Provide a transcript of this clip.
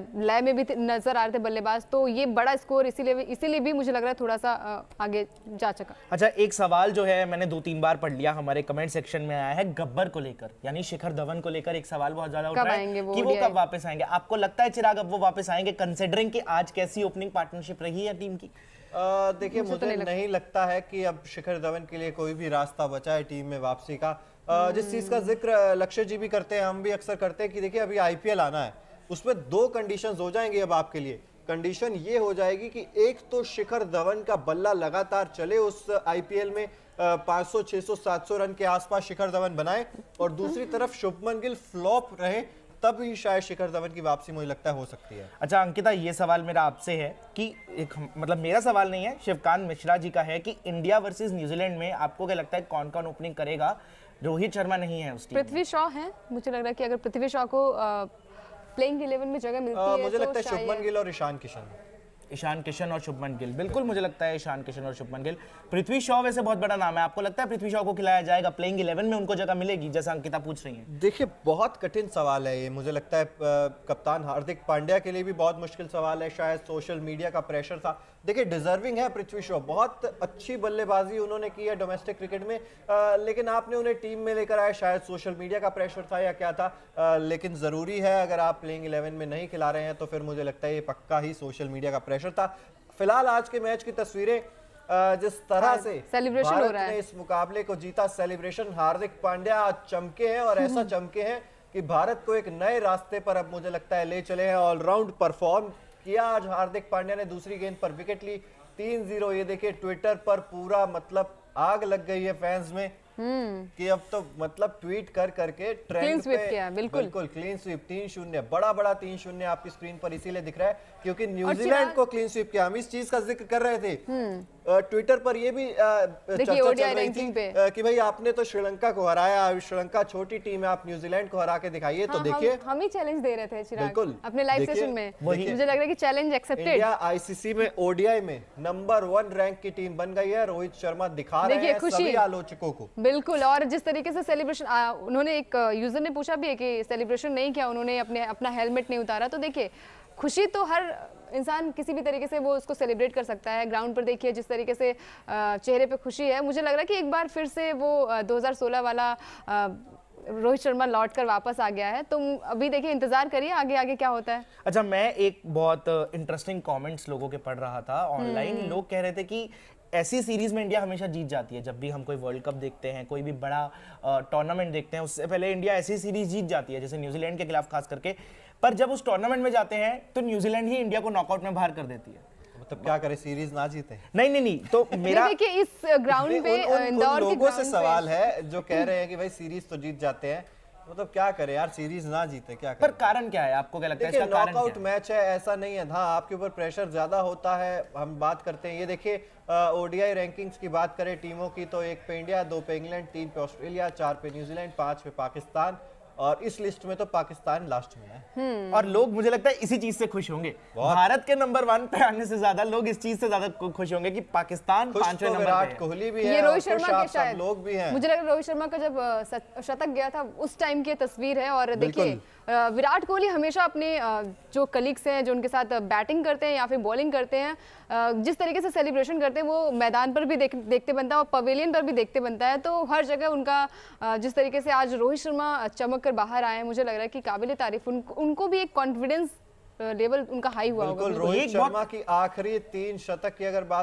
लय में भी नजर आ रहे थे बल्लेबाज तो ये बड़ा स्कोर इसीलिए इसीलिए भी मुझे लग रहा है थोड़ा सा आगे जा चुका अच्छा एक सवाल जो है मैंने दो तीन बार पढ़ लिया हमारे कमेंट सेक्शन में आया है गब्बर को लेकर यानी शिखर धवन को लेकर एक सवाल बहुत ज्यादा उठ रहा है कि वो कब वापस आएंगे आपको लगता है चिराग अब वो वापस आएंगे कंसिडरिंग की आज कैसी ओपनिंग पार्टनरशिप रही है टीम की देखिए मुझे, तो मुझे नहीं लगता है कि अब शिखर धवन के लिए कोई भी रास्ता बचा है टीम में वापसी का जिस चीज का हम्म। जिक्र लक्ष्य जी भी करते हैं हम भी अक्सर करते हैं कि देखिए अभी आईपीएल आना है उसमें दो कंडीशन हो जाएंगे अब आपके लिए कंडीशन ये हो जाएगी कि एक तो शिखर धवन का बल्ला लगातार चले उस आईपीएल में 500, 600, 700 रन के आसपास शिखर धवन बनाए और दूसरी तरफ शुभमन गिल फ्लॉप रहे तब ही शायद शिखर धवन की वापसी मुझे लगता है हो सकती है अच्छा अंकिता ये सवाल मेरा आपसे है कि एक मतलब मेरा सवाल नहीं है शिवकांत मिश्रा जी का है कि इंडिया वर्सेज न्यूजीलैंड में आपको क्या लगता है कौन कौन ओपनिंग करेगा रोहित शर्मा नहीं है उस पृथ्वी शॉ है मुझे लग रहा है कि अगर पृथ्वी शॉ को प्लेइंग इलेवन में जगह मिलती है मुझे तो लगता है शुभमन गिल और ईशान किशन ईशान किशन और शुभमन गिल बिल्कुल मुझे लगता है ईशान किशन और शुभमन गिल पृथ्वी शॉ वैसे बहुत बड़ा नाम है आपको लगता है पृथ्वी शॉ को खिलाया जाएगा प्लेइंग इलेवन में उनको जगह मिलेगी जैसा अंकिता पूछ रही है देखिए बहुत कठिन सवाल है ये मुझे लगता है कप्तान हार्दिक पांड्या के लिए भी बहुत मुश्किल सवाल है शायद सोशल मीडिया का प्रेशर था देखिए डिजर्विंग है पृथ्वी शॉ बहुत अच्छी बल्लेबाजी उन्होंने की है डोमेस्टिक क्रिकेट में लेकिन आपने उन्हें टीम में लेकर आया शायद सोशल मीडिया का प्रेशर था या क्या था लेकिन ज़रूरी है अगर आप प्लेइंग इलेवन में नहीं खिला रहे हैं तो फिर मुझे लगता है ये पक्का ही सोशल मीडिया का प्रेशर था फिलहाल आज के मैच की तस्वीरें जिस तरह हाँ, से सेलिब्रेशन हो रहा है इस मुकाबले को जीता सेलिब्रेशन हार्दिक पांड्या आज चमके हैं और ऐसा चमके हैं कि भारत को एक नए रास्ते पर अब मुझे लगता है ले चले हैं ऑलराउंड परफॉर्म किया आज हार्दिक पांड्या ने दूसरी गेंद पर विकेट ली तीन जीरो ये देखिए ट्विटर पर पूरा मतलब आग लग गई है फैंस में हम्म। कि अब तो मतलब ट्वीट कर करके ट्रेंड पे किया, बिल्कुल बिल्कुल क्लीन स्वीप तीन शून्य बड़ा बड़ा तीन शून्य आपकी स्क्रीन पर इसीलिए दिख रहा है क्योंकि न्यूजीलैंड को क्लीन स्वीप किया हम इस चीज का जिक्र कर रहे थे हम्म। ट्विटर पर ये भी चर्चा चल रही थी कि भाई आपने तो श्रीलंका को हराया श्रीलंका छोटी टीम है आप न्यूजीलैंड को हरा के दिखाइए तो हाँ, देखिए हम ही चैलेंज दे रहे थे बिल्कुल अपने लाइव सेशन में मुझे लग रहा है कि चैलेंज एक्सेप्टेड इंडिया आईसीसी में ओडीआई में नंबर वन रैंक की टीम बन गई है रोहित शर्मा दिखा रहे हैं सभी आलोचकों को बिल्कुल और जिस तरीके से सेलिब्रेशन उन्होंने एक यूजर ने पूछा भी है कि सेलिब्रेशन नहीं किया उन्होंने अपने अपना हेलमेट नहीं उतारा तो देखिए खुशी तो हर इंसान किसी भी तरीके से वो उसको सेलिब्रेट कर सकता है ग्राउंड पर देखिए जिस तरीके से चेहरे पर खुशी है मुझे लग रहा है कि एक बार फिर से वो 2016 वाला रोहित शर्मा लौट कर वापस आ गया है तुम अभी देखिए इंतजार करिए आगे आगे क्या होता है अच्छा मैं एक बहुत इंटरेस्टिंग कमेंट्स लोगों के पढ़ रहा था ऑनलाइन हम्म। लोग कह रहे थे कि ऐसी सीरीज में इंडिया हमेशा जीत जाती है जब भी हम कोई वर्ल्ड कप देखते हैं कोई भी बड़ा टूर्नामेंट देखते हैं उससे पहले इंडिया ऐसी सीरीज जीत जाती है जैसे न्यूजीलैंड के खिलाफ खास करके पर जब उस टूर्नामेंट में जाते हैं तो न्यूजीलैंड ही इंडिया को नॉकआउट में बाहर कर देती है मतलब क्या करें सीरीज ना जीते नहीं नहीं नहीं तो मेरा देखिए इस ग्राउंड uh, पे इंदौर uh, लोगों से सवाल है जो कह रहे हैं कि भाई सीरीज तो जीत जाते हैं मतलब क्या करें यार सीरीज ना जीते क्या करें? पर कारण क्या है आपको क्या लगता है नॉकआउट मैच है ऐसा नहीं है हाँ आपके ऊपर प्रेशर ज्यादा होता है हम बात करते हैं ये देखिए ओडीआई uh, रैंकिंग्स की बात करें टीमों की तो एक पे इंडिया दो पे इंग्लैंड तीन पे ऑस्ट्रेलिया चार पे न्यूजीलैंड पांच पे पाकिस्तान और इस लिस्ट में तो पाकिस्तान लास्ट में है हम्म। और लोग मुझे लगता है इसी चीज से खुश होंगे भारत के नंबर वन पे आने से ज्यादा लोग इस चीज से ज्यादा खुश होंगे कि पाकिस्तान पांचवें नंबर तो विराट कोहली भी है रोहित शर्मा के शायद लोग भी हैं मुझे लग रहा है रोहित शर्मा का जब शतक गया था उस टाइम की तस्वीर है और देखिए विराट कोहली हमेशा अपने जो कलीग्स हैं जो उनके साथ बैटिंग करते हैं या फिर बॉलिंग करते हैं जिस तरीके से सेलिब्रेशन करते हैं वो मैदान पर भी देख, देखते बनता है और पवेलियन पर भी देखते बनता है तो हर जगह उनका जिस तरीके से आज रोहित शर्मा चमक कर बाहर आए हैं मुझे लग रहा है कि काबिल तारीफ उन, उनको भी एक कॉन्फिडेंस लेवल उनका हाई हुआ होगा रोहित शर्मा की आखिरी तीन शतक की अगर बात